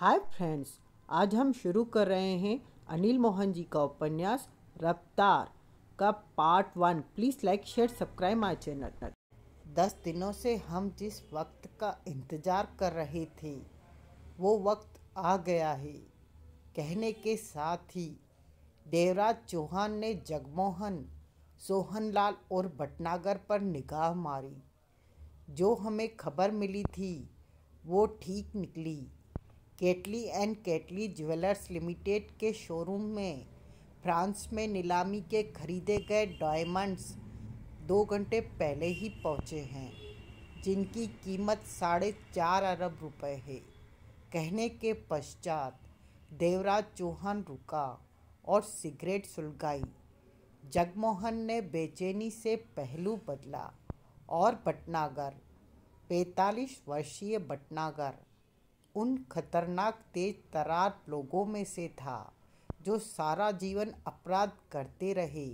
hi friends आज हम शुरू कर रहे हैं अनिल मोहन जी का उपन्यास रफ्तार का part one please like share subscribe my channel दस दिनों से हम जिस वक्त का इंतज़ार कर रहे थे वो वक्त आ गया है कहने के साथ ही देवराज चौहान ने जगमोहन सोहनलाल और भटनागर पर निगाह मारी जो हमें खबर मिली थी वो ठीक निकली Kettley and Kettley jewellers limited के शोरूम में फ्रांस में नीलामी के खरीदे गए डायमंड्स दो घंटे पहले ही पहुंचे हैं जिनकी कीमत साढ़े चार अरब रुपए है कहने के पश्चात देवराज चौहान रुका और सिगरेट सुलगाई जगमोहन ने बेचैनी से पहलू बदला और भटनागर पैंतालीस वर्षीय भटनागर उन खतरनाक तेज तरार लोगों में से था जो सारा जीवन अपराध करते रहे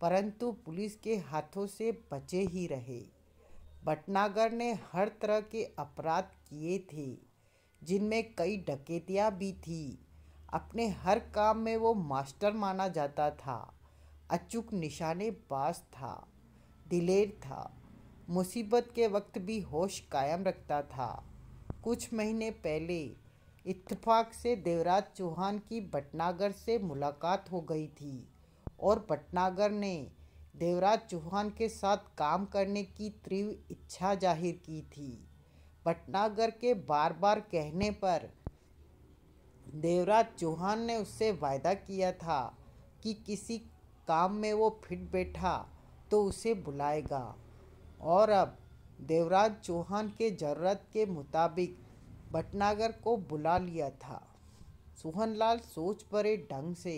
परंतु पुलिस के हाथों से बचे ही रहे भटनागर ने हर तरह के अपराध किए थे जिनमें कई डकैतियाँ भी थी अपने हर काम में वो मास्टर माना जाता था अचूक निशाने पास था दिलेर था मुसीबत के वक्त भी होश कायम रखता था कुछ महीने पहले इत्तफाक से देवराज चौहान की भटनागर से मुलाकात हो गई थी और भटनागर ने देवराज चौहान के साथ काम करने की तीव्र इच्छा जाहिर की थी भटनागर के बार बार कहने पर देवराज चौहान ने उससे वायदा किया था कि किसी काम में वो फिट बैठा तो उसे बुलाएगा और अब देवराज चौहान के जरूरत के मुताबिक भटनागर को बुला लिया था सोहनलाल सोच परे ढंग से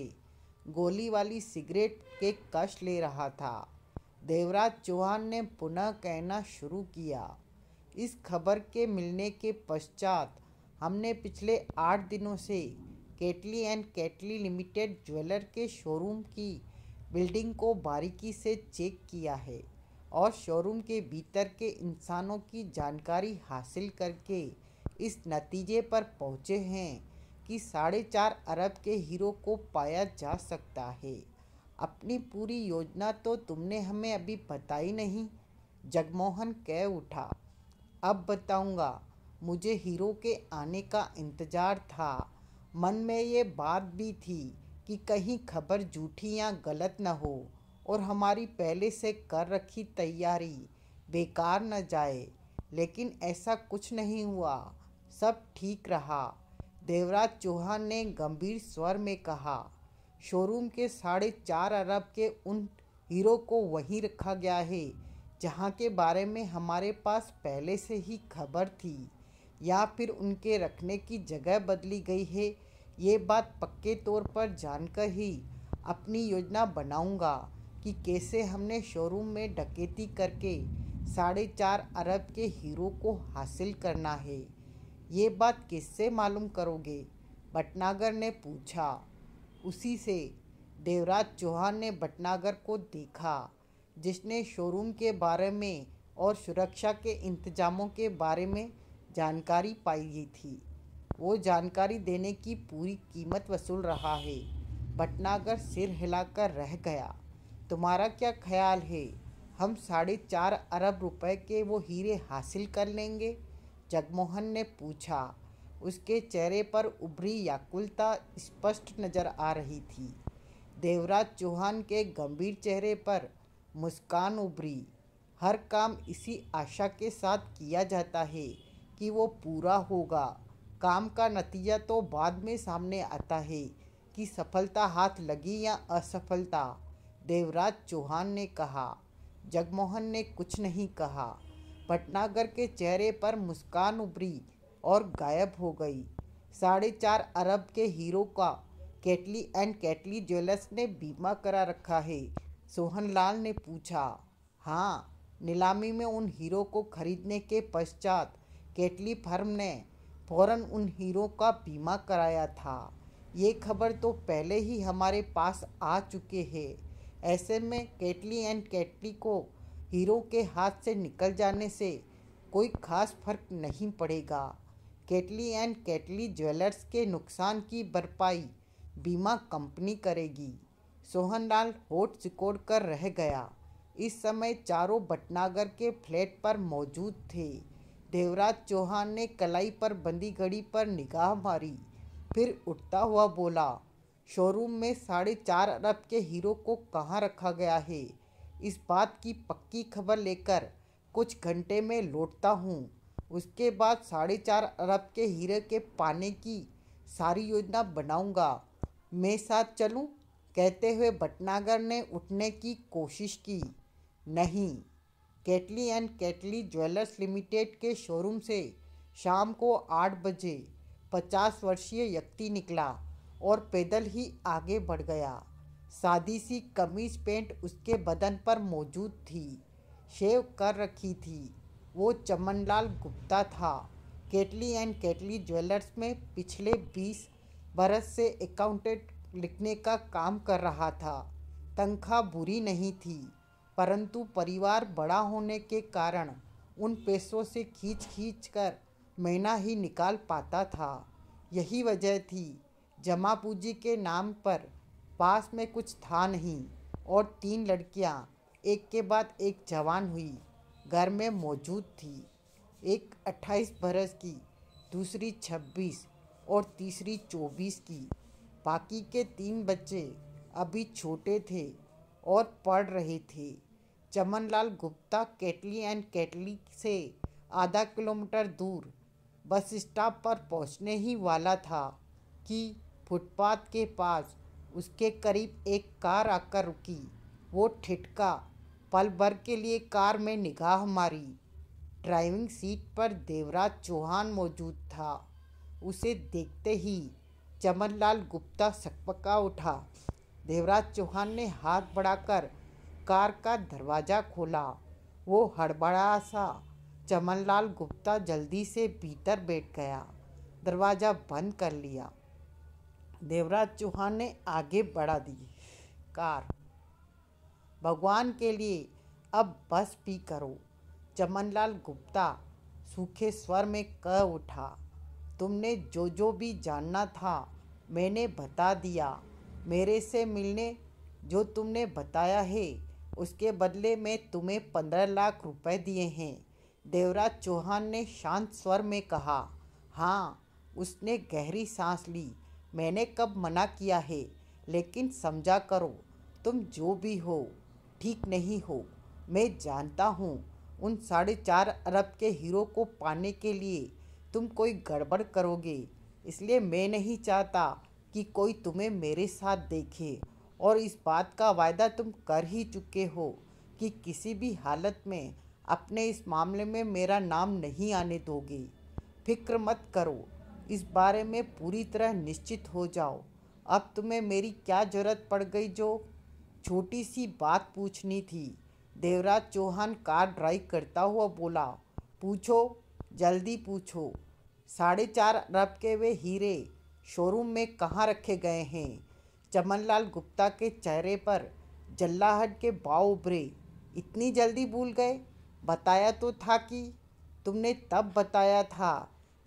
गोली वाली सिगरेट के कश ले रहा था देवराज चौहान ने पुनः कहना शुरू किया इस खबर के मिलने के पश्चात हमने पिछले आठ दिनों से Kettley and Kettley limited jeweller के शोरूम की बिल्डिंग को बारीकी से चेक किया है और शोरूम के भीतर के इंसानों की जानकारी हासिल करके इस नतीजे पर पहुँचे हैं कि साढ़े चार अरब के हीरो को पाया जा सकता है अपनी पूरी योजना तो तुमने हमें अभी बताई नहीं जगमोहन कह उठा अब बताऊंगा मुझे हीरो के आने का इंतज़ार था मन में ये बात भी थी कि कहीं खबर झूठी या गलत न हो और हमारी पहले से कर रखी तैयारी बेकार न जाए लेकिन ऐसा कुछ नहीं हुआ सब ठीक रहा देवराज चौहान ने गंभीर स्वर में कहा शोरूम के साढ़े चार अरब के उन हीरो को वहीं रखा गया है जहाँ के बारे में हमारे पास पहले से ही खबर थी या फिर उनके रखने की जगह बदली गई है ये बात पक्के तौर पर जानकर ही अपनी योजना बनाऊंगा कि कैसे हमने शोरूम में डकैती करके साढ़े चार अरब के हीरो को हासिल करना है ये बात किससे मालूम करोगे भटनागर ने पूछा उसी से देवराज चौहान ने भटनागर को देखा जिसने शोरूम के बारे में और सुरक्षा के इंतजामों के बारे में जानकारी पाई थी वो जानकारी देने की पूरी कीमत वसूल रहा है भटनागर सिर हिलाकर रह गया तुम्हारा क्या ख्याल है हम साढ़े चार अरब रुपए के वो हीरे हासिल कर लेंगे जगमोहन ने पूछा उसके चेहरे पर उभरी याकुलता स्पष्ट नज़र आ रही थी देवराज चौहान के गंभीर चेहरे पर मुस्कान उभरी हर काम इसी आशा के साथ किया जाता है कि वो पूरा होगा काम का नतीजा तो बाद में सामने आता है कि सफलता हाथ लगी या असफलता देवराज चौहान ने कहा जगमोहन ने कुछ नहीं कहा भटनागर के चेहरे पर मुस्कान उभरी और गायब हो गई साढ़े चार अरब के हीरो का कैटली एंड कैटली ज्वेलर्स ने बीमा करा रखा है सोहनलाल ने पूछा हाँ नीलामी में उन हीरो को खरीदने के पश्चात केटली फर्म ने फौरन उन हीरो का बीमा कराया था ये खबर तो पहले ही हमारे पास आ चुके हैं ऐसे में केटली एंड केटली को हीरो के हाथ से निकल जाने से कोई खास फर्क नहीं पड़ेगा केटली एंड केटली ज्वेलर्स के नुकसान की भरपाई बीमा कंपनी करेगी सोहनलाल होठ सिकोड़ कर रह गया इस समय चारों भटनागर के फ्लैट पर मौजूद थे देवराज चौहान ने कलाई पर बंदी घड़ी पर निगाह मारी फिर उठता हुआ बोला शोरूम में साढ़े चार अरब के हीरो को कहाँ रखा गया है इस बात की पक्की खबर लेकर कुछ घंटे में लौटता हूँ उसके बाद साढ़े चार अरब के हीरे के पाने की सारी योजना बनाऊंगा मैं साथ चलूँ कहते हुए भटनागर ने उठने की कोशिश की नहीं Kettley and Kettley jewellers limited के शोरूम से शाम को आठ बजे पचास वर्षीय व्यक्ति निकला और पैदल ही आगे बढ़ गया सादी सी कमीज पेंट उसके बदन पर मौजूद थी शेव कर रखी थी वो चमनलाल गुप्ता था केटली एंड केटली ज्वेलर्स में पिछले बीस बरस से अकाउंटेंट लिखने का काम कर रहा था तनख्वाह बुरी नहीं थी परंतु परिवार बड़ा होने के कारण उन पैसों से खींच खींच कर महीना ही निकाल पाता था यही वजह थी जमा पूंजी के नाम पर पास में कुछ था नहीं और तीन लड़कियां एक के बाद एक जवान हुई घर में मौजूद थी एक अट्ठाईस बरस की दूसरी छब्बीस और तीसरी चौबीस की बाकी के तीन बच्चे अभी छोटे थे और पढ़ रहे थे Chamanlal Gupta Kettley and Kettley से आधा किलोमीटर दूर बस स्टॉप पर पहुंचने ही वाला था कि फुटपाथ के पास उसके करीब एक कार आकर रुकी वो ठिठका पल भर के लिए कार में निगाह मारी ड्राइविंग सीट पर देवराज चौहान मौजूद था उसे देखते ही चमनलाल गुप्ता सकपका उठा देवराज चौहान ने हाथ बढ़ाकर कार का दरवाज़ा खोला वो हड़बड़ा सा चमनलाल गुप्ता जल्दी से भीतर बैठ गया दरवाज़ा बंद कर लिया देवराज चौहान ने आगे बढ़ा दी कार भगवान के लिए अब बस भी करो चमनलाल गुप्ता सूखे स्वर में कह उठा तुमने जो जो भी जानना था मैंने बता दिया मेरे से मिलने जो तुमने बताया है उसके बदले में तुम्हें पंद्रह लाख रुपए दिए हैं देवराज चौहान ने शांत स्वर में कहा हाँ उसने गहरी सांस ली मैंने कब मना किया है लेकिन समझा करो तुम जो भी हो ठीक नहीं हो मैं जानता हूँ उन साढ़े चार अरब के हीरो को पाने के लिए तुम कोई गड़बड़ करोगे इसलिए मैं नहीं चाहता कि कोई तुम्हें मेरे साथ देखे और इस बात का वायदा तुम कर ही चुके हो कि किसी भी हालत में अपने इस मामले में मेरा नाम नहीं आने दोगे फिक्र मत करो इस बारे में पूरी तरह निश्चित हो जाओ अब तुम्हें मेरी क्या जरूरत पड़ गई जो छोटी सी बात पूछनी थी देवराज चौहान कार ड्राइव करता हुआ बोला पूछो जल्दी पूछो साढ़े चार अरब के वे हीरे शोरूम में कहाँ रखे गए हैं चमनलाल गुप्ता के चेहरे पर जल्लाहट के भाव उभरे इतनी जल्दी भूल गए बताया तो था कि तुमने तब बताया था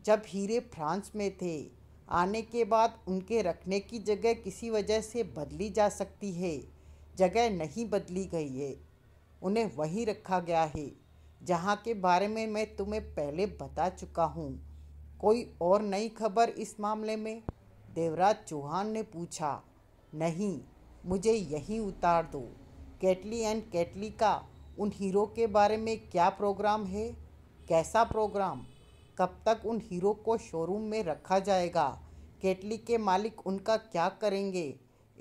जब हीरे फ्रांस में थे आने के बाद उनके रखने की जगह किसी वजह से बदली जा सकती है जगह नहीं बदली गई है उन्हें वहीं रखा गया है जहाँ के बारे में मैं तुम्हें पहले बता चुका हूँ कोई और नई खबर इस मामले में देवराज चौहान ने पूछा नहीं मुझे यहीं उतार दो कैटली एंड कैटली का उन हीरो के बारे में क्या प्रोग्राम है कैसा प्रोग्राम कब तक उन हीरो को शोरूम में रखा जाएगा केटली के मालिक उनका क्या करेंगे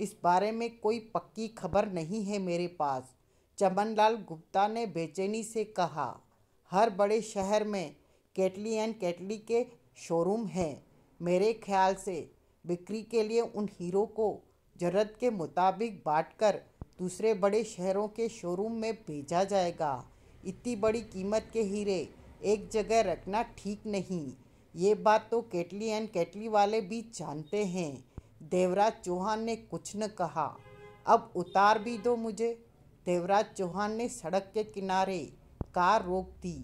इस बारे में कोई पक्की खबर नहीं है मेरे पास चमनलाल गुप्ता ने बेचैनी से कहा हर बड़े शहर में केटली एंड केटली के शोरूम हैं मेरे ख्याल से बिक्री के लिए उन हीरो को ज़रूरत के मुताबिक बांटकर दूसरे बड़े शहरों के शोरूम में भेजा जाएगा इतनी बड़ी कीमत के हीरे एक जगह रखना ठीक नहीं ये बात तो केटली एंड केटली वाले भी जानते हैं देवराज चौहान ने कुछ न कहा अब उतार भी दो मुझे देवराज चौहान ने सड़क के किनारे कार रोक दी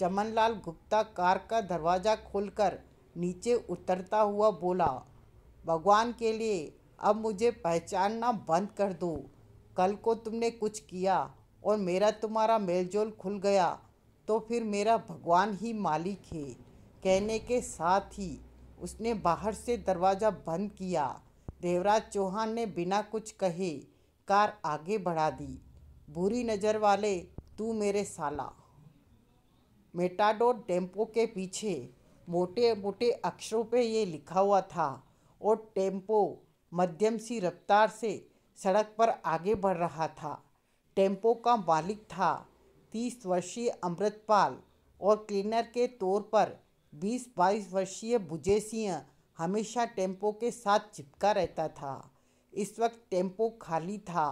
चमनलाल गुप्ता कार का दरवाज़ा खोलकर नीचे उतरता हुआ बोला भगवान के लिए अब मुझे पहचानना बंद कर दो कल को तुमने कुछ किया और मेरा तुम्हारा मेलजोल खुल गया तो फिर मेरा भगवान ही मालिक है कहने के साथ ही उसने बाहर से दरवाज़ा बंद किया देवराज चौहान ने बिना कुछ कहे कार आगे बढ़ा दी बुरी नज़र वाले तू मेरे साला मेटाडोर टेम्पो के पीछे मोटे मोटे अक्षरों पे ये लिखा हुआ था और टेम्पो मध्यम सी रफ्तार से सड़क पर आगे बढ़ रहा था टेम्पो का मालिक था तीस वर्षीय अमृतपाल और क्लीनर के तौर पर बीस बाईस वर्षीय बुजे सिंह हमेशा टेम्पो के साथ चिपका रहता था इस वक्त टेम्पो खाली था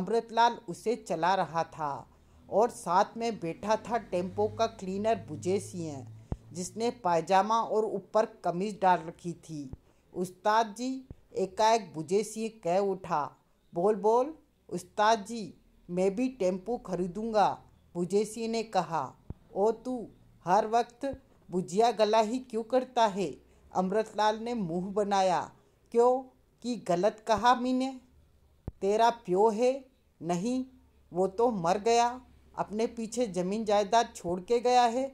अमृतलाल उसे चला रहा था और साथ में बैठा था टेम्पो का क्लीनर बुजे सिंह जिसने पायजामा और ऊपर कमीज डाल रखी थी उस्ताद जी एकाएक बुझे सिंह कह उठा बोल बोल उस्ताद जी मैं भी टेम्पो खरीदूँगा बुजेसी ने कहा ओ तू हर वक्त बुझिया गला ही क्यों करता है अमृतलाल ने मुंह बनाया क्यों कि गलत कहा मीने तेरा प्यो है नहीं वो तो मर गया अपने पीछे ज़मीन जायदाद छोड़ के गया है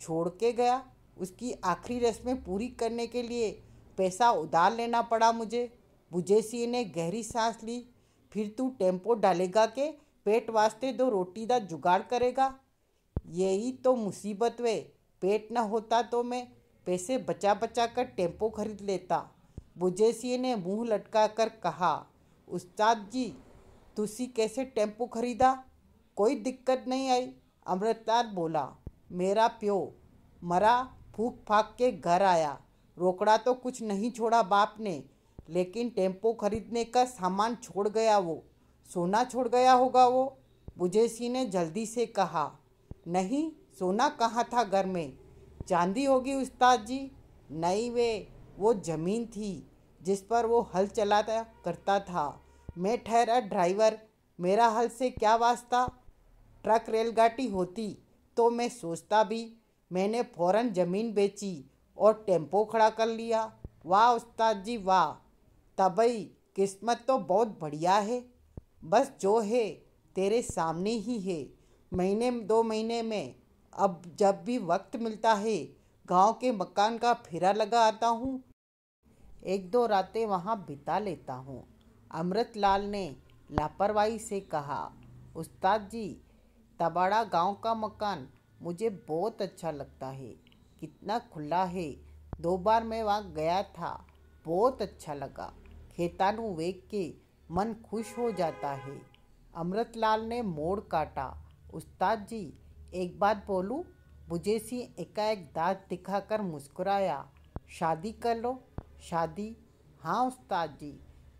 छोड़ के गया उसकी आखिरी रस्में पूरी करने के लिए पैसा उधार लेना पड़ा मुझे बुजेसी ने गहरी सांस ली फिर तू टेम्पो डालेगा के पेट वास्ते दो तो रोटी का जुगाड़ करेगा यही तो मुसीबत वे पेट न होता तो मैं पैसे बचा बचा कर टेम्पो खरीद लेता बुजेसी ने मुंह लटका कर कहा उस्ताद जी तुसी कैसे टेम्पो खरीदा कोई दिक्कत नहीं आई अमृतलाल बोला मेरा प्यो मरा फूक फाक के घर आया रोकड़ा तो कुछ नहीं छोड़ा बाप ने लेकिन टेम्पो खरीदने का सामान छोड़ गया वो सोना छोड़ गया होगा वो बुजेसी ने जल्दी से कहा नहीं सोना कहाँ था घर में चांदी होगी उस्ताद जी नहीं वे वो ज़मीन थी जिस पर वो हल चलाता करता था मैं ठहरा ड्राइवर मेरा हल से क्या वास्ता ट्रक रेलगाड़ी होती तो मैं सोचता भी मैंने फौरन ज़मीन बेची और टेम्पो खड़ा कर लिया वाह उस्ताद जी वाह तबई किस्मत तो बहुत बढ़िया है बस जो है तेरे सामने ही है महीने दो महीने में अब जब भी वक्त मिलता है गांव के मकान का फेरा लगा आता हूँ एक दो रातें वहाँ बिता लेता हूँ अमृत लाल ने लापरवाही से कहा उस्ताद जी तबाड़ा गांव का मकान मुझे बहुत अच्छा लगता है कितना खुला है दो बार मैं वहाँ गया था बहुत अच्छा लगा खेतानु वेग के मन खुश हो जाता है अमृतलाल ने मोड़ काटा उस्ताद जी एक बात बोलूँ मुझे सी एकाएक दांत दिखाकर मुस्कुराया शादी कर लो शादी हाँ उस्ताद जी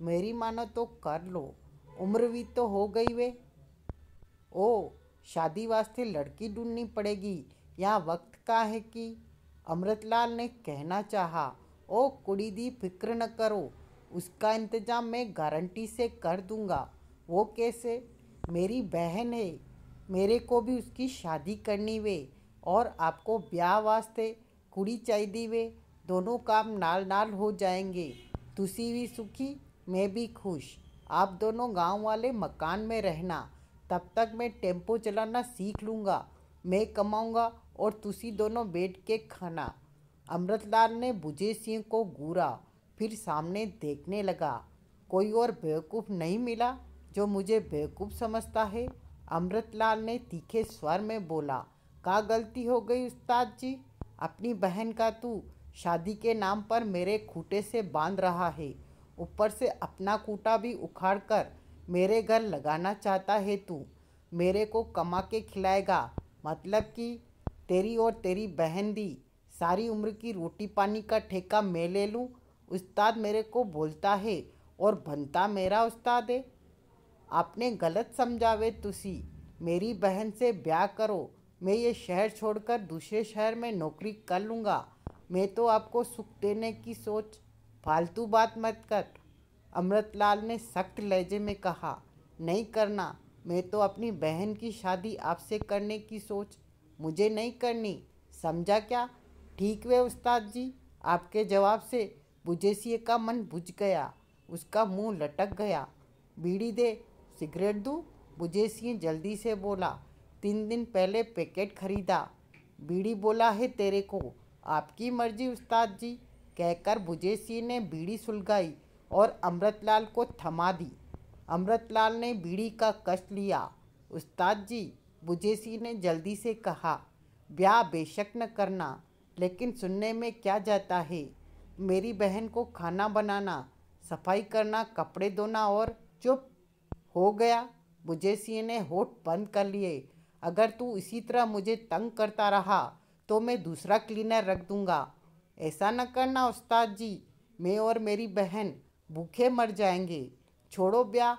मेरी मानो तो कर लो उम्र भी तो हो गई वे ओ शादी वास्ते लड़की ढूंढनी पड़ेगी यहाँ वक्त का है कि अमृतलाल ने कहना चाहा ओ कुड़ी दी फिक्र न करो उसका इंतज़ाम मैं गारंटी से कर दूँगा वो कैसे मेरी बहन है मेरे को भी उसकी शादी करनी वे और आपको ब्याह वास्ते कुड़ी चाहिए वे दोनों काम नाल नाल हो जाएंगे तुसी भी सुखी मैं भी खुश आप दोनों गांव वाले मकान में रहना तब तक मैं टेम्पो चलाना सीख लूँगा मैं कमाऊँगा और तुसी दोनों बैठ के खाना अमृतलाल ने बुजे सिंह को घूरा फिर सामने देखने लगा कोई और बेवकूफ़ नहीं मिला जो मुझे बेवकूफ़ समझता है अमृतलाल ने तीखे स्वर में बोला का गलती हो गई उस्ताद जी अपनी बहन का तू शादी के नाम पर मेरे खूटे से बांध रहा है ऊपर से अपना कूटा भी उखाड़ कर मेरे घर लगाना चाहता है तू मेरे को कमा के खिलाएगा मतलब कि तेरी और तेरी बहन दी सारी उम्र की रोटी पानी का ठेका मैं ले लूँ उस्ताद मेरे को बोलता है और बनता मेरा उस्ताद है आपने गलत समझावे तुसी मेरी बहन से ब्याह करो मैं ये शहर छोड़कर दूसरे शहर में नौकरी कर लूँगा मैं तो आपको सुख देने की सोच फालतू बात मत कर अमृतलाल ने सख्त लहजे में कहा नहीं करना मैं तो अपनी बहन की शादी आपसे करने की सोच मुझे नहीं करनी समझा क्या ठीक वे उस्ताद जी आपके जवाब से बुझेसिए का मन बुझ गया उसका मुंह लटक गया बीड़ी दे सिगरेट दूँ बुझेसिए जल्दी से बोला तीन दिन पहले पैकेट खरीदा बीड़ी बोला है तेरे को आपकी मर्जी उस्ताद जी कहकर बुझेसिए ने बीड़ी सुलगाई और अमृतलाल को थमा दी अमृतलाल ने बीड़ी का कष्ट लिया उस्ताद जी बुजेसी ने जल्दी से कहा ब्याह बेशक न करना लेकिन सुनने में क्या जाता है मेरी बहन को खाना बनाना सफाई करना कपड़े धोना और चुप हो गया सी ने होठ बंद कर लिए अगर तू इसी तरह मुझे तंग करता रहा तो मैं दूसरा क्लीनर रख दूँगा ऐसा न करना उस्ताद जी मैं और मेरी बहन भूखे मर जाएंगे छोड़ो ब्याह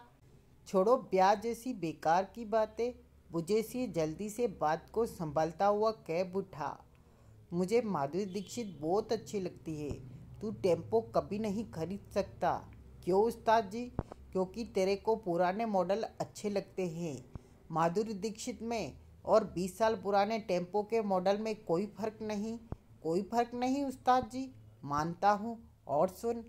छोड़ो ब्याह जैसी बेकार की बातें सी जल्दी से बात को संभालता हुआ कैब उठा मुझे माधुरी दीक्षित बहुत अच्छी लगती है तू टेम्पो कभी नहीं खरीद सकता क्यों उस्ताद जी क्योंकि तेरे को पुराने मॉडल अच्छे लगते हैं माधुरी दीक्षित में और 20 साल पुराने टेम्पो के मॉडल में कोई फ़र्क नहीं कोई फ़र्क नहीं उस्ताद जी मानता हूँ और सुन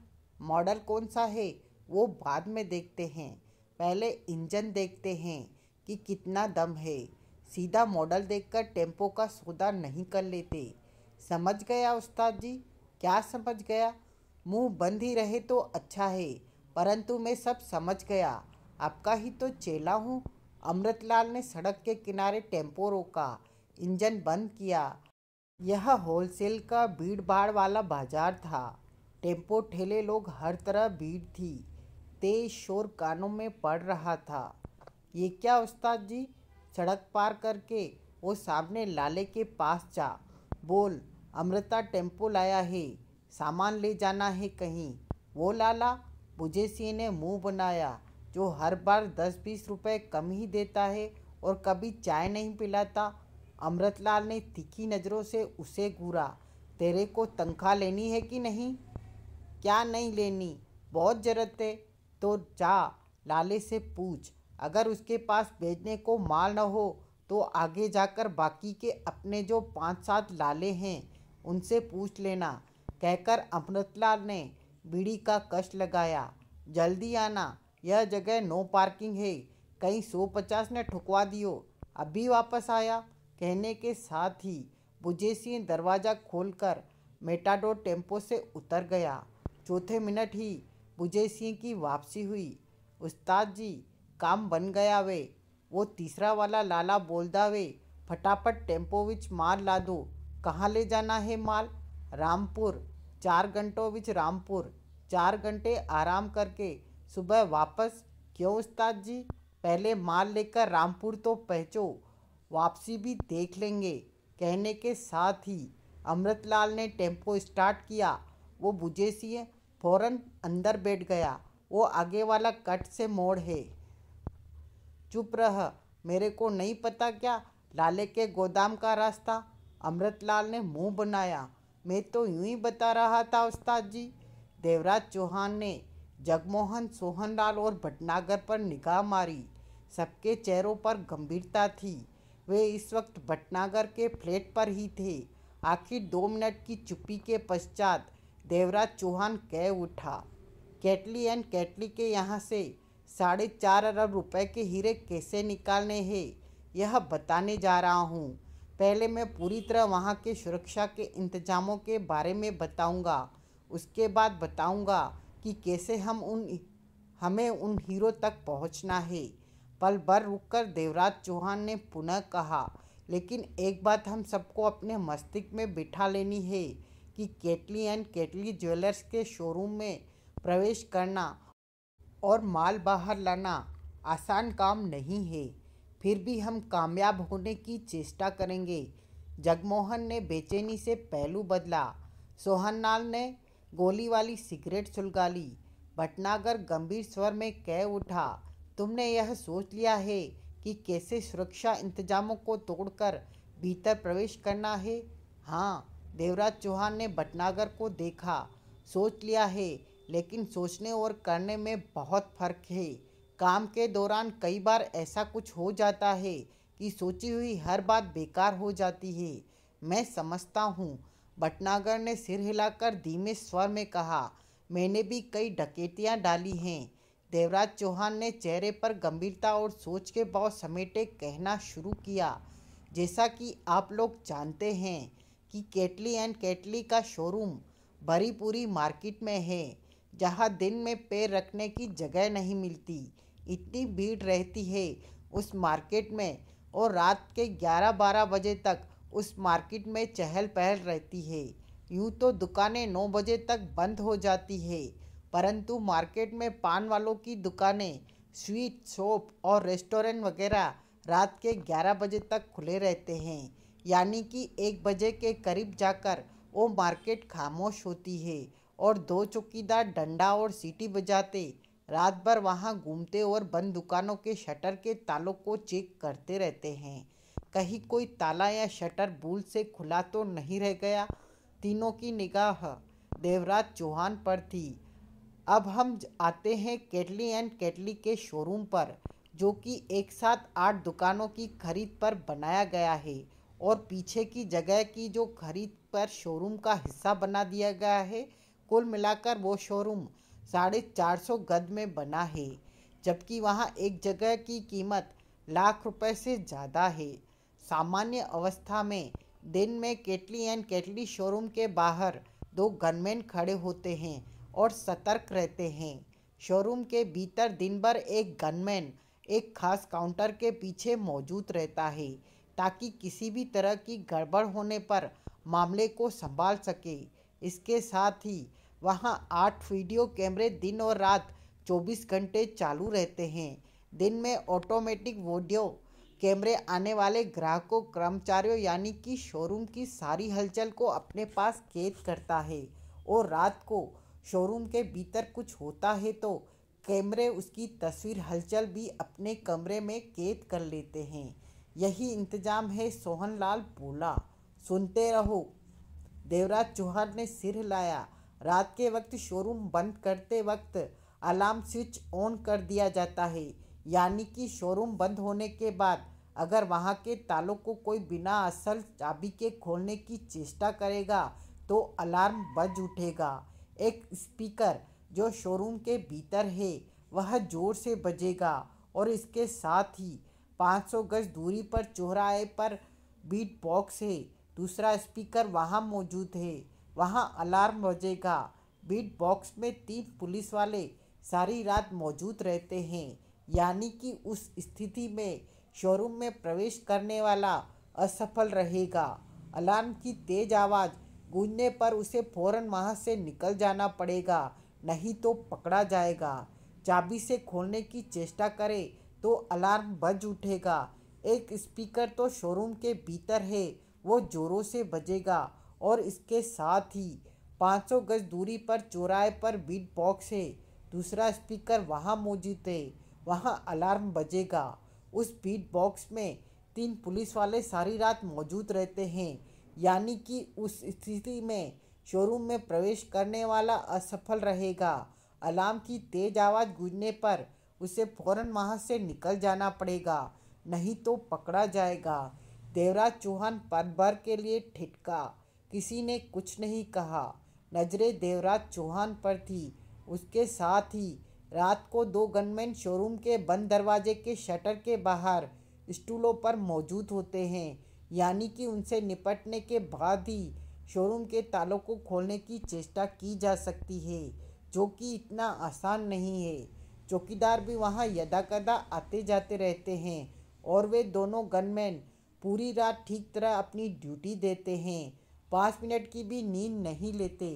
मॉडल कौन सा है वो बाद में देखते हैं पहले इंजन देखते हैं कि कितना दम है सीधा मॉडल देखकर टेम्पो का सौदा नहीं कर लेते समझ गया उस्ताद जी क्या समझ गया मुंह बंद ही रहे तो अच्छा है परंतु मैं सब समझ गया आपका ही तो चेला हूँ अमृतलाल ने सड़क के किनारे टेम्पो रोका इंजन बंद किया यह होलसेल का भीड़ भाड़ वाला बाजार था टेम्पो ठेले लोग हर तरह भीड़ थी तेज शोर कानों में पड़ रहा था ये क्या उस्ताद जी सड़क पार करके वो सामने लाले के पास जा बोल अमृता टेम्पो लाया है सामान ले जाना है कहीं वो लाला मुझे बुजेसी ने मुंह बनाया जो हर बार दस बीस रुपए कम ही देता है और कभी चाय नहीं पिलाता अमृतलाल ने तीखी नज़रों से उसे घूरा तेरे को तनख्वाह लेनी है कि नहीं क्या नहीं लेनी बहुत ज़रूरत है तो जा लाले से पूछ अगर उसके पास भेजने को माल न हो तो आगे जाकर बाकी के अपने जो पांच सात लाले हैं उनसे पूछ लेना कहकर अमृतलाल ने बीड़ी का कष्ट लगाया जल्दी आना यह जगह नो पार्किंग है कहीं सौ पचास ने ठुकवा दियो अभी वापस आया कहने के साथ ही बुझे सिंह दरवाज़ा खोलकर मेटाडोर टेम्पो से उतर गया चौथे मिनट ही बुझे सिंह की वापसी हुई उस्ताद जी काम बन गया वे वो तीसरा वाला लाला बोलदा वे फटाफट टेम्पो विच मार ला दो कहाँ ले जाना है माल रामपुर चार घंटों विच रामपुर चार घंटे आराम करके सुबह वापस क्यों उस्ताद जी पहले माल लेकर रामपुर तो पहुँचो वापसी भी देख लेंगे कहने के साथ ही अमृतलाल ने टेम्पो स्टार्ट किया वो बुझे सिए फौरन अंदर बैठ गया वो आगे वाला कट से मोड़ है चुप रह मेरे को नहीं पता क्या लाले के गोदाम का रास्ता अमृतलाल ने मुंह बनाया मैं तो यूं ही बता रहा था उस्ताद जी देवराज चौहान ने जगमोहन सोहनलाल और भटनागर पर निगाह मारी सबके चेहरों पर गंभीरता थी वे इस वक्त भटनागर के फ्लैट पर ही थे आखिर दो मिनट की चुप्पी के पश्चात देवराज चौहान कह उठा कैटली एंड कैटली के यहाँ से साढ़े चार अरब रुपए के हीरे कैसे निकालने हैं यह बताने जा रहा हूँ पहले मैं पूरी तरह वहाँ के सुरक्षा के इंतज़ामों के बारे में बताऊँगा उसके बाद बताऊँगा कि कैसे हम उन हमें उन हीरो तक पहुँचना है पल भर कर देवराज चौहान ने पुनः कहा लेकिन एक बात हम सबको अपने मस्तिष्क में बिठा लेनी है कि केटली एंड केटली ज्वेलर्स के शोरूम में प्रवेश करना और माल बाहर लाना आसान काम नहीं है फिर भी हम कामयाब होने की चेष्टा करेंगे जगमोहन ने बेचैनी से पहलू बदला सोहनलाल ने गोली वाली सिगरेट सुलगा ली भटनागर गंभीर स्वर में कह उठा तुमने यह सोच लिया है कि कैसे सुरक्षा इंतजामों को तोड़कर भीतर प्रवेश करना है हाँ देवराज चौहान ने भटनागर को देखा सोच लिया है लेकिन सोचने और करने में बहुत फर्क है काम के दौरान कई बार ऐसा कुछ हो जाता है कि सोची हुई हर बात बेकार हो जाती है मैं समझता हूँ भटनागर ने सिर हिलाकर धीमे स्वर में कहा मैंने भी कई डकेतियाँ डाली हैं देवराज चौहान ने चेहरे पर गंभीरता और सोच के भाव समेटे कहना शुरू किया जैसा कि आप लोग जानते हैं कि केटली एंड केटली का शोरूम भरी पूरी मार्केट में है जहाँ दिन में पैर रखने की जगह नहीं मिलती इतनी भीड़ रहती है उस मार्केट में और रात के 11-12 बजे तक उस मार्केट में चहल पहल रहती है यूँ तो दुकानें 9 बजे तक बंद हो जाती है परंतु मार्केट में पान वालों की दुकानें स्वीट शॉप और रेस्टोरेंट वगैरह रात के 11 बजे तक खुले रहते हैं यानी कि एक बजे के करीब जाकर वो मार्केट खामोश होती है और दो चौकीदार डंडा और सीटी बजाते रात भर वहाँ घूमते और बंद दुकानों के शटर के तालों को चेक करते रहते हैं कहीं कोई ताला या शटर भूल से खुला तो नहीं रह गया तीनों की निगाह देवराज चौहान पर थी अब हम आते हैं केटली एंड केटली के शोरूम पर जो कि एक साथ आठ दुकानों की खरीद पर बनाया गया है और पीछे की जगह की जो खरीद पर शोरूम का हिस्सा बना दिया गया है कुल मिलाकर वो शोरूम साढ़े चार सौ गद में बना है जबकि वहाँ एक जगह की कीमत लाख रुपए से ज़्यादा है सामान्य अवस्था में दिन में केटली एंड केटली शोरूम के बाहर दो गनमैन खड़े होते हैं और सतर्क रहते हैं शोरूम के भीतर दिन भर एक गनमैन एक खास काउंटर के पीछे मौजूद रहता है ताकि किसी भी तरह की गड़बड़ होने पर मामले को संभाल सके इसके साथ ही वहां आठ वीडियो कैमरे दिन और रात 24 घंटे चालू रहते हैं दिन में ऑटोमेटिक वीडियो कैमरे आने वाले ग्राहकों कर्मचारियों यानी कि शोरूम की सारी हलचल को अपने पास कैद करता है और रात को शोरूम के भीतर कुछ होता है तो कैमरे उसकी तस्वीर हलचल भी अपने कमरे में कैद कर लेते हैं यही इंतजाम है सोहनलाल बोला सुनते रहो देवराज चौहान ने सिर लाया रात के वक्त शोरूम बंद करते वक्त अलार्म स्विच ऑन कर दिया जाता है यानी कि शोरूम बंद होने के बाद अगर वहाँ के तालों को कोई बिना असल चाबी के खोलने की चेष्टा करेगा तो अलार्म बज उठेगा एक स्पीकर जो शोरूम के भीतर है वह ज़ोर से बजेगा और इसके साथ ही 500 गज दूरी पर चौराहे पर बीट बॉक्स है दूसरा स्पीकर वहाँ मौजूद है वहाँ अलार्म बजेगा बीट बॉक्स में तीन पुलिस वाले सारी रात मौजूद रहते हैं यानी कि उस स्थिति में शोरूम में प्रवेश करने वाला असफल रहेगा अलार्म की तेज आवाज़ गूंजने पर उसे फौरन वहाँ से निकल जाना पड़ेगा नहीं तो पकड़ा जाएगा चाबी से खोलने की चेष्टा करे तो अलार्म बज उठेगा एक स्पीकर तो शोरूम के भीतर है वो जोरों से बजेगा और इसके साथ ही 500 गज दूरी पर चौराहे पर बीट बॉक्स है दूसरा स्पीकर वहाँ मौजूद है वहाँ अलार्म बजेगा उस बीट बॉक्स में तीन पुलिस वाले सारी रात मौजूद रहते हैं यानी कि उस स्थिति में शोरूम में प्रवेश करने वाला असफल रहेगा अलार्म की तेज आवाज़ गूंजने पर उसे फौरन वहाँ से निकल जाना पड़ेगा नहीं तो पकड़ा जाएगा देवराज चौहान पर भर के लिए ठिटका किसी ने कुछ नहीं कहा नज़रें देवराज चौहान पर थी उसके साथ ही रात को दो गनमैन शोरूम के बंद दरवाजे के शटर के बाहर स्टूलों पर मौजूद होते हैं यानी कि उनसे निपटने के बाद ही शोरूम के तालों को खोलने की चेष्टा की जा सकती है जो कि इतना आसान नहीं है चौकीदार भी वहाँ यदाकदा आते जाते रहते हैं और वे दोनों गनमैन पूरी रात ठीक तरह अपनी ड्यूटी देते हैं पाँच मिनट की भी नींद नहीं लेते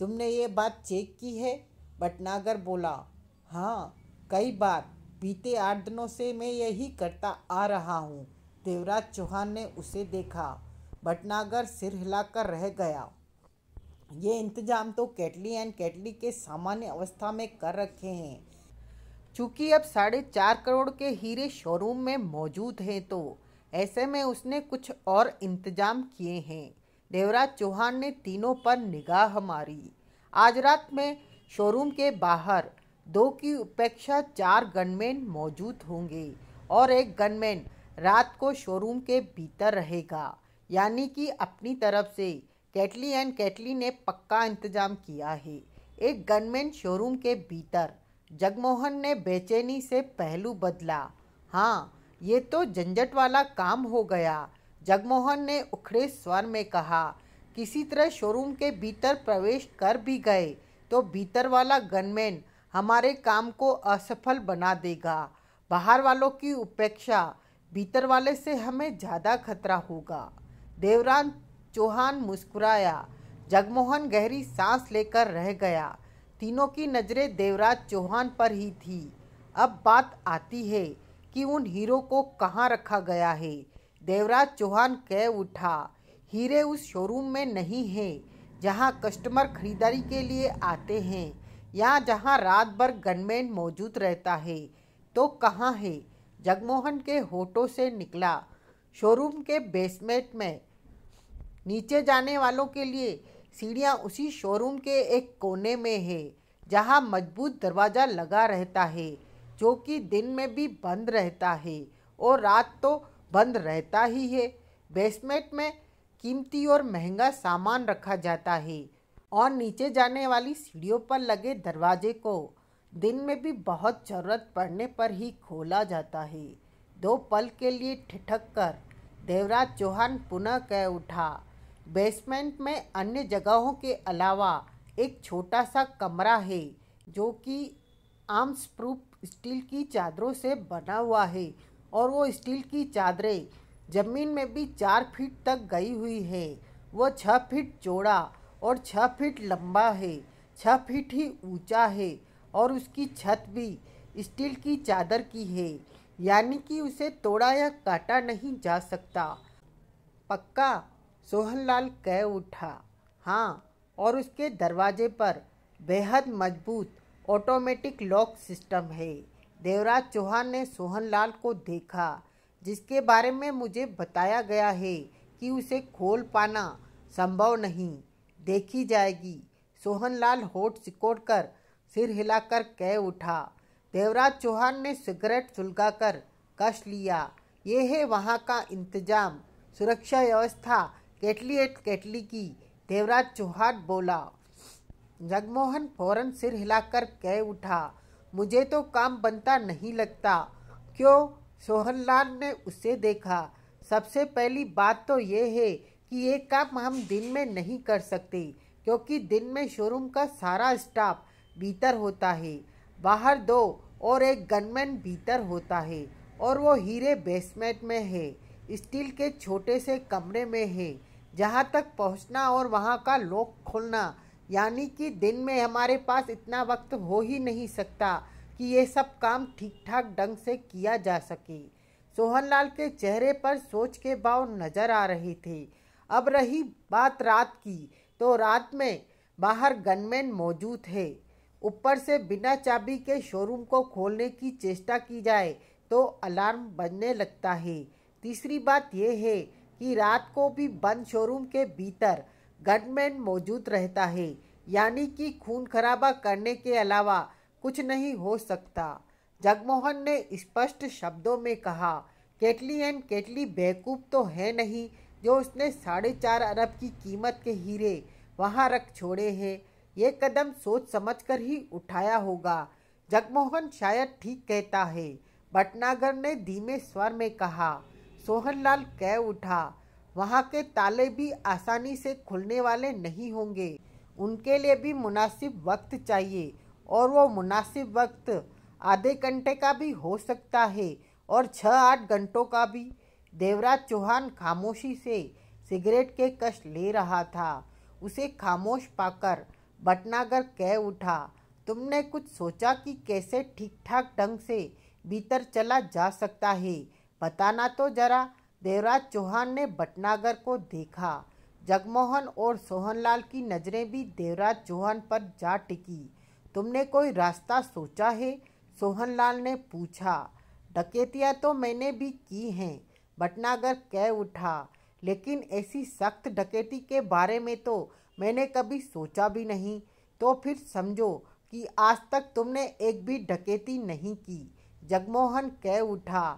तुमने ये बात चेक की है भटनागर बोला हाँ कई बार बीते आठ दिनों से मैं यही करता आ रहा हूँ देवराज चौहान ने उसे देखा भटनागर सिर हिलाकर रह गया ये इंतजाम तो कैटली एंड कैटली के सामान्य अवस्था में कर रखे हैं चूँकि अब साढ़े चार करोड़ के हीरे शोरूम में मौजूद हैं तो ऐसे में उसने कुछ और इंतजाम किए हैं देवराज चौहान ने तीनों पर निगाह मारी आज रात में शोरूम के बाहर दो की अपेक्षा चार गनमैन मौजूद होंगे और एक गनमैन रात को शोरूम के भीतर रहेगा यानी कि अपनी तरफ से कैटली एंड कैटली ने पक्का इंतजाम किया है एक गनमैन शोरूम के भीतर जगमोहन ने बेचैनी से पहलू बदला हाँ ये तो झंझट वाला काम हो गया जगमोहन ने उखड़े स्वर में कहा किसी तरह शोरूम के भीतर प्रवेश कर भी गए तो भीतर वाला गनमैन हमारे काम को असफल बना देगा बाहर वालों की उपेक्षा भीतर वाले से हमें ज़्यादा खतरा होगा देवरान चौहान मुस्कुराया जगमोहन गहरी सांस लेकर रह गया तीनों की नज़रें देवराज चौहान पर ही थी अब बात आती है कि उन हीरो को कहाँ रखा गया है देवराज चौहान कह उठा हीरे उस शोरूम में नहीं हैं जहां कस्टमर खरीदारी के लिए आते हैं या जहां रात भर गनमैन मौजूद रहता है तो कहाँ है जगमोहन के होठों से निकला शोरूम के बेसमेंट में नीचे जाने वालों के लिए सीढ़ियाँ उसी शोरूम के एक कोने में है जहाँ मजबूत दरवाज़ा लगा रहता है जो कि दिन में भी बंद रहता है और रात तो बंद रहता ही है बेसमेंट में कीमती और महंगा सामान रखा जाता है और नीचे जाने वाली सीढ़ियों पर लगे दरवाजे को दिन में भी बहुत ज़रूरत पड़ने पर ही खोला जाता है दो पल के लिए ठिठक कर देवराज चौहान पुनः कह उठा बेसमेंट में अन्य जगहों के अलावा एक छोटा सा कमरा है जो कि आर्म्स प्रूफ स्टील की चादरों से बना हुआ है और वो स्टील की चादरें जमीन में भी चार फीट तक गई हुई है वह छः फीट चौड़ा और छः फीट लंबा है छः फीट ही ऊंचा है और उसकी छत भी स्टील की चादर की है यानी कि उसे तोड़ा या काटा नहीं जा सकता पक्का सोहनलाल कह उठा हाँ और उसके दरवाजे पर बेहद मजबूत ऑटोमेटिक लॉक सिस्टम है देवराज चौहान ने सोहनलाल को देखा जिसके बारे में मुझे बताया गया है कि उसे खोल पाना संभव नहीं देखी जाएगी सोहनलाल होठ सिकोड़ कर सिर हिलाकर कह उठा देवराज चौहान ने सिगरेट सुलगाकर कश लिया ये है वहाँ का इंतजाम सुरक्षा व्यवस्था केटली एट केटली की देवराज चौहान बोला जगमोहन फौरन सिर हिलाकर कह उठा मुझे तो काम बनता नहीं लगता क्यों सोहनलाल ने उसे देखा सबसे पहली बात तो ये है कि ये काम हम दिन में नहीं कर सकते क्योंकि दिन में शोरूम का सारा स्टाफ भीतर होता है बाहर दो और एक गनमैन भीतर होता है और वो हीरे बेसमेंट में है स्टील के छोटे से कमरे में है जहाँ तक पहुँचना और वहाँ का लॉक खोलना यानी कि दिन में हमारे पास इतना वक्त हो ही नहीं सकता कि ये सब काम ठीक ठाक ढंग से किया जा सके सोहनलाल के चेहरे पर सोच के भाव नजर आ रहे थे अब रही बात रात की तो रात में बाहर गनमैन मौजूद है ऊपर से बिना चाबी के शोरूम को खोलने की चेष्टा की जाए तो अलार्म बजने लगता है तीसरी बात यह है कि रात को भी बंद शोरूम के भीतर गनमैन मौजूद रहता है यानी कि खून खराबा करने के अलावा कुछ नहीं हो सकता जगमोहन ने स्पष्ट शब्दों में कहा केटली एंड केटली बेवकूफ़ तो है नहीं जो उसने साढ़े चार अरब की कीमत के हीरे वहाँ रख छोड़े हैं ये कदम सोच समझकर ही उठाया होगा जगमोहन शायद ठीक कहता है भटनागर ने धीमे स्वर में कहा सोहनलाल कह उठा वहाँ के ताले भी आसानी से खुलने वाले नहीं होंगे उनके लिए भी मुनासिब वक्त चाहिए और वो मुनासिब वक्त आधे घंटे का भी हो सकता है और छः आठ घंटों का भी देवराज चौहान खामोशी से सिगरेट के कष्ट ले रहा था उसे खामोश पाकर बटनागर कह उठा तुमने कुछ सोचा कि कैसे ठीक ठाक ढंग से भीतर चला जा सकता है बताना तो जरा देवराज चौहान ने भटनागर को देखा जगमोहन और सोहनलाल की नज़रें भी देवराज चौहान पर जा टिकी तुमने कोई रास्ता सोचा है सोहनलाल ने पूछा डकेतियाँ तो मैंने भी की हैं भटनागर कह उठा लेकिन ऐसी सख्त डकैती के बारे में तो मैंने कभी सोचा भी नहीं तो फिर समझो कि आज तक तुमने एक भी डकैती नहीं की जगमोहन कह उठा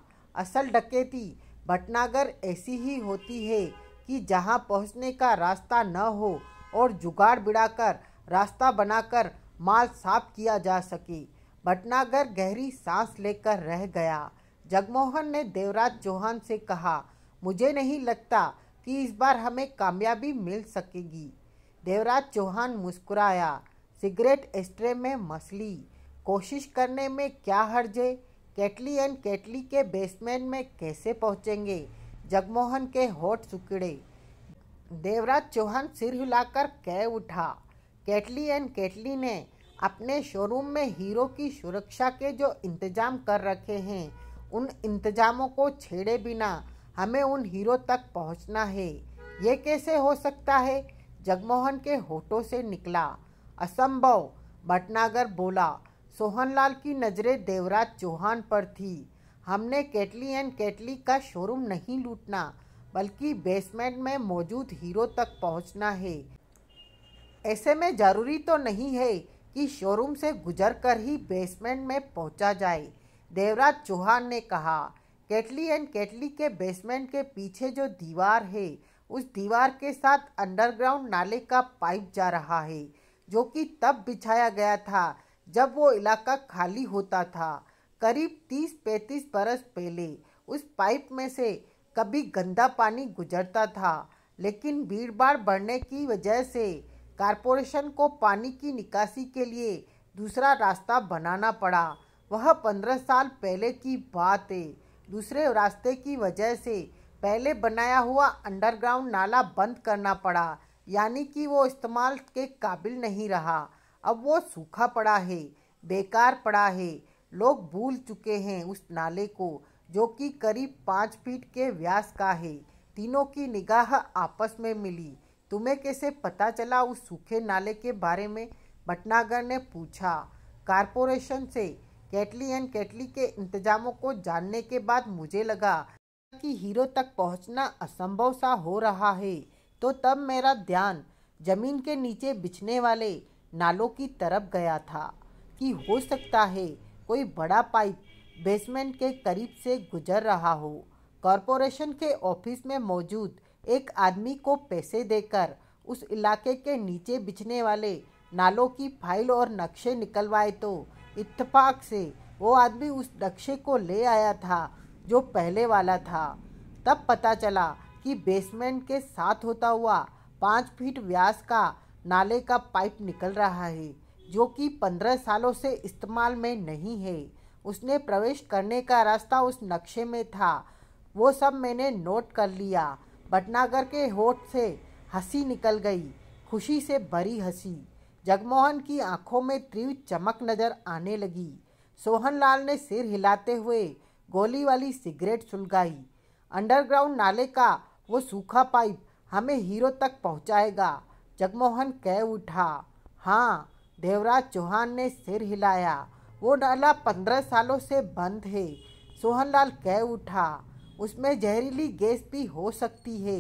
असल डकैती भटनागर ऐसी ही होती है कि जहाँ पहुँचने का रास्ता न हो और जुगाड़ बिड़ाकर रास्ता बनाकर माल साफ किया जा सके भटनागर गहरी सांस लेकर रह गया जगमोहन ने देवराज चौहान से कहा मुझे नहीं लगता कि इस बार हमें कामयाबी मिल सकेगी देवराज चौहान मुस्कुराया सिगरेट स्ट्रे में मसली कोशिश करने में क्या हर्ज है केटली एंड केटली के बेसमेंट में कैसे पहुंचेंगे जगमोहन के होठ सुकड़े देवराज चौहान सिर हिलाकर कह उठा केटली एंड केटली ने अपने शोरूम में हीरो की सुरक्षा के जो इंतजाम कर रखे हैं उन इंतजामों को छेड़े बिना हमें उन हीरो तक पहुंचना है ये कैसे हो सकता है जगमोहन के होठों से निकला असंभव भटनागर बोला सोहनलाल की नज़रें देवराज चौहान पर थी हमने केटली एंड केटली का शोरूम नहीं लूटना बल्कि बेसमेंट में मौजूद हीरो तक पहुंचना है ऐसे में ज़रूरी तो नहीं है कि शोरूम से गुजर कर ही बेसमेंट में पहुंचा जाए देवराज चौहान ने कहा केटली एंड केटली के बेसमेंट के पीछे जो दीवार है उस दीवार के साथ अंडरग्राउंड नाले का पाइप जा रहा है जो कि तब बिछाया गया था जब वो इलाका खाली होता था करीब 30-35 बरस पहले उस पाइप में से कभी गंदा पानी गुजरता था लेकिन भीड़ भाड़ बढ़ने की वजह से कारपोरेशन को पानी की निकासी के लिए दूसरा रास्ता बनाना पड़ा वह पंद्रह साल पहले की बात है दूसरे रास्ते की वजह से पहले बनाया हुआ अंडरग्राउंड नाला बंद करना पड़ा यानी कि वो इस्तेमाल के काबिल नहीं रहा अब वो सूखा पड़ा है बेकार पड़ा है लोग भूल चुके हैं उस नाले को जो कि करीब पाँच फीट के व्यास का है तीनों की निगाह आपस में मिली तुम्हें कैसे पता चला उस सूखे नाले के बारे में भटनागर ने पूछा कारपोरेशन से कैटली एंड कैटली के इंतजामों को जानने के बाद मुझे लगा कि हीरो तक पहुंचना असंभव सा हो रहा है तो तब मेरा ध्यान जमीन के नीचे बिछने वाले नालों की तरफ गया था कि हो सकता है कोई बड़ा पाइप बेसमेंट के करीब से गुजर रहा हो कॉरपोरेशन के ऑफिस में मौजूद एक आदमी को पैसे देकर उस इलाके के नीचे बिछने वाले नालों की फाइल और नक्शे निकलवाए तो इत्तफाक से वो आदमी उस नक्शे को ले आया था जो पहले वाला था तब पता चला कि बेसमेंट के साथ होता हुआ पाँच फीट व्यास का नाले का पाइप निकल रहा है जो कि पंद्रह सालों से इस्तेमाल में नहीं है उसने प्रवेश करने का रास्ता उस नक्शे में था वो सब मैंने नोट कर लिया भटनागर के होठ से हंसी निकल गई खुशी से भरी हंसी जगमोहन की आंखों में तीव्र चमक नजर आने लगी सोहनलाल ने सिर हिलाते हुए गोली वाली सिगरेट सुलगाई अंडरग्राउंड नाले का वो सूखा पाइप हमें हीरो तक पहुंचाएगा जगमोहन कह उठा हाँ देवराज चौहान ने सिर हिलाया वो नाला पंद्रह सालों से बंद है सोहनलाल कह उठा उसमें जहरीली गैस भी हो सकती है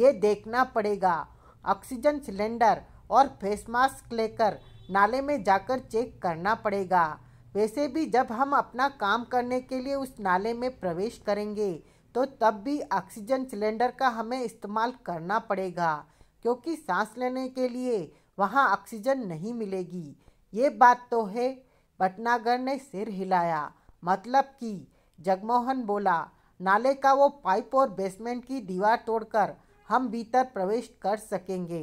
ये देखना पड़ेगा ऑक्सीजन सिलेंडर और फेस मास्क लेकर नाले में जाकर चेक करना पड़ेगा वैसे भी जब हम अपना काम करने के लिए उस नाले में प्रवेश करेंगे तो तब भी ऑक्सीजन सिलेंडर का हमें इस्तेमाल करना पड़ेगा क्योंकि सांस लेने के लिए वहाँ ऑक्सीजन नहीं मिलेगी ये बात तो है भटनागर ने सिर हिलाया मतलब कि जगमोहन बोला नाले का वो पाइप और बेसमेंट की दीवार तोड़कर हम भीतर प्रवेश कर सकेंगे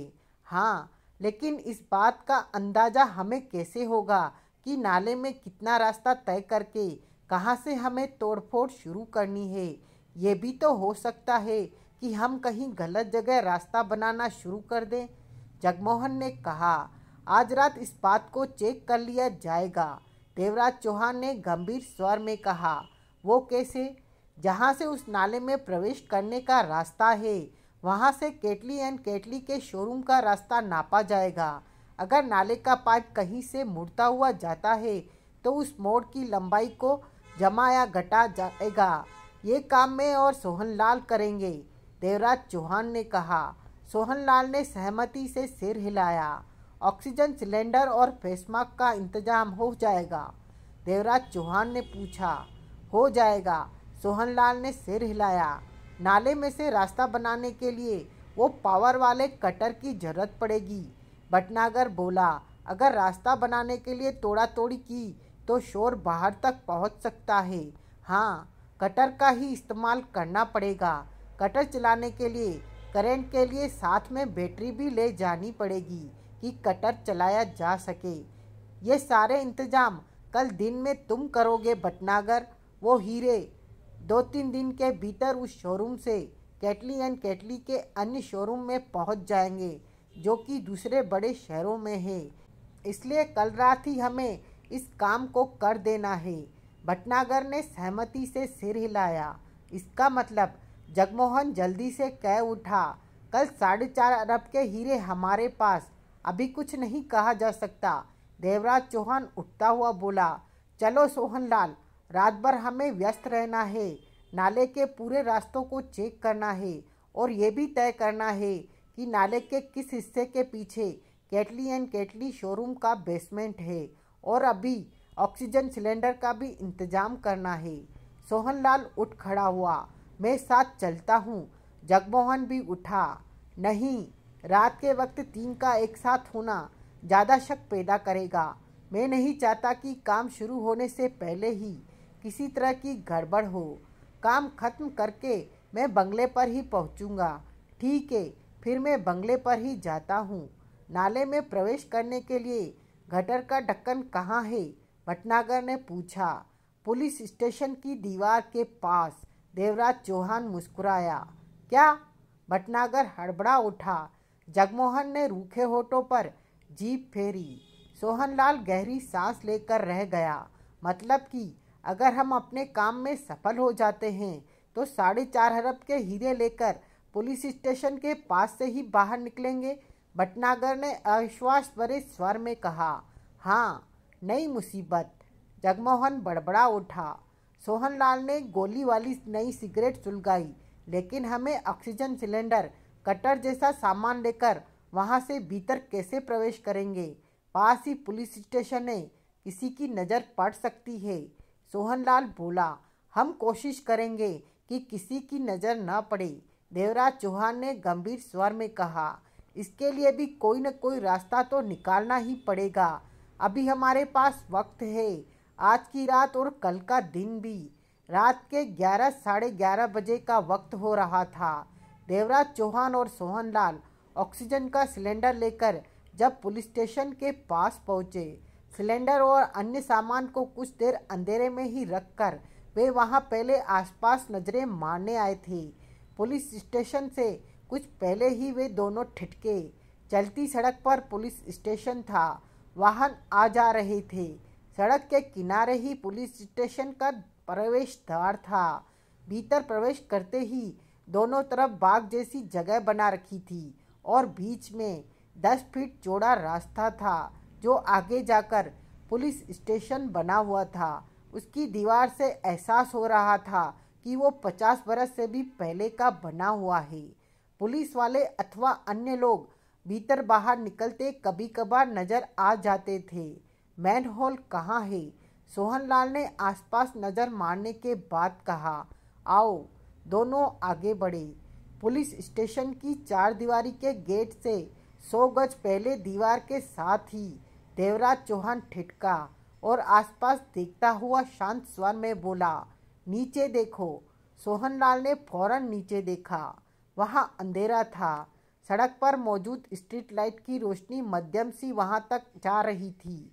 हाँ लेकिन इस बात का अंदाज़ा हमें कैसे होगा कि नाले में कितना रास्ता तय करके कहाँ से हमें तोड़फोड़ शुरू करनी है ये भी तो हो सकता है कि हम कहीं गलत जगह रास्ता बनाना शुरू कर दें जगमोहन ने कहा आज रात इस बात को चेक कर लिया जाएगा देवराज चौहान ने गंभीर स्वर में कहा वो कैसे जहाँ से उस नाले में प्रवेश करने का रास्ता है वहाँ से केटली एंड केटली के शोरूम का रास्ता नापा जाएगा अगर नाले का पाइप कहीं से मुड़ता हुआ जाता है तो उस मोड़ की लंबाई को जमा या घटा जाएगा ये काम मैं और सोहनलाल करेंगे देवराज चौहान ने कहा सोहनलाल ने सहमति से सिर हिलाया ऑक्सीजन सिलेंडर और फेस मास्क का इंतजाम हो जाएगा देवराज चौहान ने पूछा हो जाएगा सोहनलाल ने सिर हिलाया नाले में से रास्ता बनाने के लिए वो पावर वाले कटर की जरूरत पड़ेगी भटनागर बोला अगर रास्ता बनाने के लिए तोड़ा तोड़ी की तो शोर बाहर तक पहुंच सकता है हाँ कटर का ही इस्तेमाल करना पड़ेगा कटर चलाने के लिए करंट के लिए साथ में बैटरी भी ले जानी पड़ेगी कि कटर चलाया जा सके ये सारे इंतज़ाम कल दिन में तुम करोगे भटनागर वो हीरे दो तीन दिन के भीतर उस शोरूम से कैटली एंड कैटली के अन्य शोरूम में पहुंच जाएंगे जो कि दूसरे बड़े शहरों में है इसलिए कल रात ही हमें इस काम को कर देना है भटनागर ने सहमति से सिर हिलाया इसका मतलब जगमोहन जल्दी से कह उठा कल साढ़े चार अरब के हीरे हमारे पास अभी कुछ नहीं कहा जा सकता देवराज चौहान उठता हुआ बोला चलो सोहनलाल रात भर हमें व्यस्त रहना है नाले के पूरे रास्तों को चेक करना है और ये भी तय करना है कि नाले के किस हिस्से के पीछे केटली एंड केटली शोरूम का बेसमेंट है और अभी ऑक्सीजन सिलेंडर का भी इंतजाम करना है सोहनलाल उठ खड़ा हुआ मैं साथ चलता हूँ जगमोहन भी उठा नहीं रात के वक्त तीन का एक साथ होना ज़्यादा शक पैदा करेगा मैं नहीं चाहता कि काम शुरू होने से पहले ही किसी तरह की गड़बड़ हो काम खत्म करके मैं बंगले पर ही पहुँचूँगा ठीक है फिर मैं बंगले पर ही जाता हूँ नाले में प्रवेश करने के लिए गटर का ढक्कन कहाँ है भटनागर ने पूछा पुलिस स्टेशन की दीवार के पास देवराज चौहान मुस्कुराया क्या भटनागर हड़बड़ा उठा जगमोहन ने रूखे होठों पर जीप फेरी सोहनलाल गहरी सांस लेकर रह गया मतलब कि अगर हम अपने काम में सफल हो जाते हैं तो साढ़े चार अरब के हीरे लेकर पुलिस स्टेशन के पास से ही बाहर निकलेंगे भटनागर ने अविश्वास भरे स्वर में कहा हाँ नई मुसीबत जगमोहन बड़बड़ा उठा सोहनलाल ने गोली वाली नई सिगरेट सुलगाई लेकिन हमें ऑक्सीजन सिलेंडर कटर जैसा सामान लेकर वहाँ से भीतर कैसे प्रवेश करेंगे पास ही पुलिस स्टेशन है किसी की नज़र पड़ सकती है सोहनलाल बोला हम कोशिश करेंगे कि किसी की नज़र न पड़े देवराज चौहान ने गंभीर स्वर में कहा इसके लिए भी कोई न कोई रास्ता तो निकालना ही पड़ेगा अभी हमारे पास वक्त है आज की रात और कल का दिन भी रात के ग्यारह साढ़े ग्यारह बजे का वक्त हो रहा था देवराज चौहान और सोहनलाल ऑक्सीजन का सिलेंडर लेकर जब पुलिस स्टेशन के पास पहुंचे सिलेंडर और अन्य सामान को कुछ देर अंधेरे में ही रखकर वे वहां पहले आसपास नज़रें मारने आए थे पुलिस स्टेशन से कुछ पहले ही वे दोनों ठिठके चलती सड़क पर पुलिस स्टेशन था वाहन आ जा रहे थे सड़क के किनारे ही पुलिस स्टेशन का प्रवेश द्वार था भीतर प्रवेश करते ही दोनों तरफ बाग जैसी जगह बना रखी थी और बीच में दस फीट चौड़ा रास्ता था जो आगे जाकर पुलिस स्टेशन बना हुआ था उसकी दीवार से एहसास हो रहा था कि वो पचास बरस से भी पहले का बना हुआ है पुलिस वाले अथवा अन्य लोग भीतर बाहर निकलते कभी कभार नज़र आ जाते थे मैन होल कहाँ है सोहनलाल ने आसपास नज़र मारने के बाद कहा आओ दोनों आगे बढ़े पुलिस स्टेशन की चार दीवारी के गेट से सौ गज पहले दीवार के साथ ही देवराज चौहान ठिटका और आसपास देखता हुआ शांत स्वर में बोला नीचे देखो सोहनलाल ने फौरन नीचे देखा वहाँ अंधेरा था सड़क पर मौजूद स्ट्रीट लाइट की रोशनी मध्यम सी वहाँ तक जा रही थी